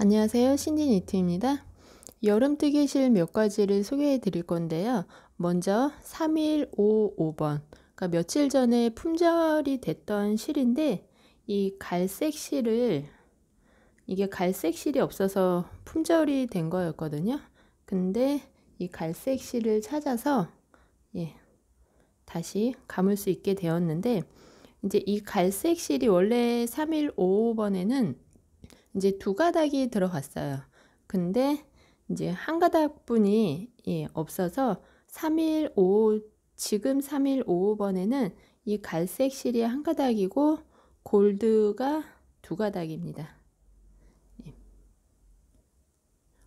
안녕하세요. 신디 니트입니다. 여름뜨개실 몇 가지를 소개해 드릴 건데요. 먼저 3155번, 그러니까 며칠 전에 품절이 됐던 실인데 이 갈색 실을 이게 갈색 실이 없어서 품절이 된 거였거든요. 근데 이 갈색 실을 찾아서 예, 다시 감을 수 있게 되었는데 이제 이 갈색 실이 원래 3155번에는 이제 두 가닥이 들어갔어요. 근데 이제 한 가닥뿐이 예, 없어서 3일5 지금 3일5 5번에는이 갈색 실이 한 가닥이고 골드가 두 가닥입니다. 예.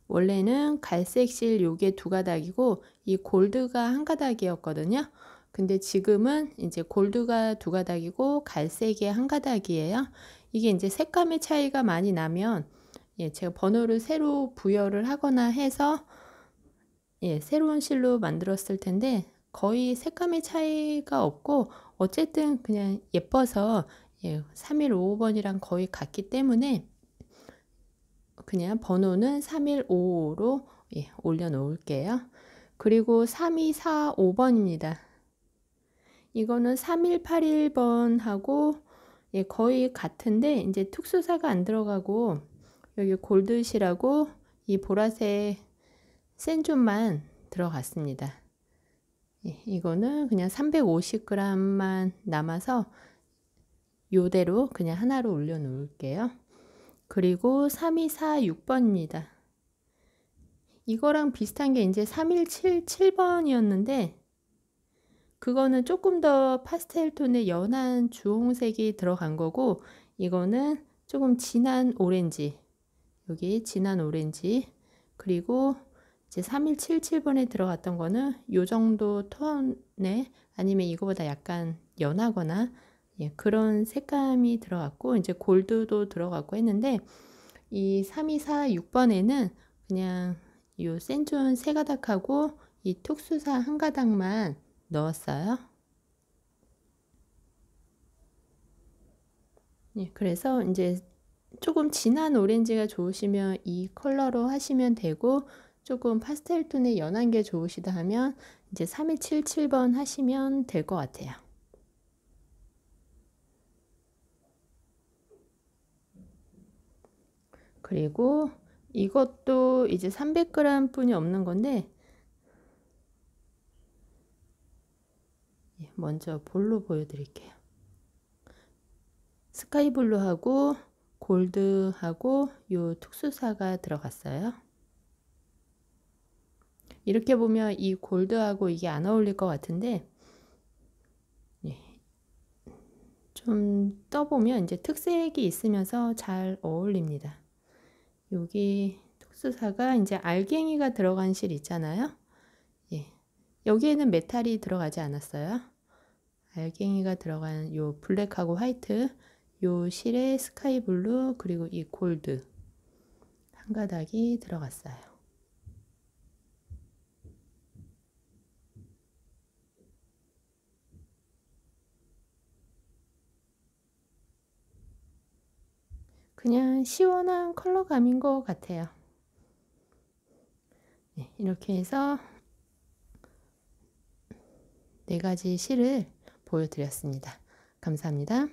원래는 갈색 실 요게 두 가닥이고 이 골드가 한 가닥이었거든요. 근데 지금은 이제 골드가 두 가닥이고 갈색이 한 가닥이에요. 이게 이제 색감의 차이가 많이 나면 예, 제가 번호를 새로 부여를 하거나 해서 예, 새로운 실로 만들었을 텐데 거의 색감의 차이가 없고 어쨌든 그냥 예뻐서 예, 3155번이랑 거의 같기 때문에 그냥 번호는 3155로 예, 올려놓을게요. 그리고 3245번입니다. 이거는 3181번하고 예, 거의 같은데 이제 특수사가 안 들어가고 여기 골드시라고 이 보라색 센 좀만 들어갔습니다. 예, 이거는 그냥 350g만 남아서 요대로 그냥 하나로 올려 놓을게요. 그리고 3246번입니다. 이거랑 비슷한 게 이제 3177번이었는데 그거는 조금 더 파스텔 톤의 연한 주홍색이 들어간 거고 이거는 조금 진한 오렌지 여기 진한 오렌지 그리고 이제 3177번에 들어갔던 거는 요 정도 톤에 아니면 이거보다 약간 연하거나 예, 그런 색감이 들어갔고 이제 골드도 들어갔고 했는데 이 3246번에는 그냥 요 센 존 세 가닥하고 이 톡수사 한 가닥만 넣었어요. 예, 그래서 이제 조금 진한 오렌지가 좋으시면 이 컬러로 하시면 되고 조금 파스텔 톤의 연한 게 좋으시다 하면 이제 3177번 하시면 될 것 같아요. 그리고 이것도 이제 300g 뿐이 없는 건데 먼저 볼로 보여드릴게요. 스카이블루하고 골드하고 요 특수사가 들어갔어요. 이렇게 보면 이 골드하고 이게 안 어울릴 것 같은데 예. 좀 떠보면 이제 특색이 있으면서 잘 어울립니다. 여기 특수사가 이제 알갱이가 들어간 실 있잖아요. 예. 여기에는 메탈이 들어가지 않았어요. 알갱이가 들어간 요 블랙하고 화이트 요 실에 스카이 블루 그리고 이 골드 한 가닥이 들어갔어요. 그냥 시원한 컬러감인 것 같아요. 네, 이렇게 해서 네 가지 실을 보여드렸습니다. 감사합니다.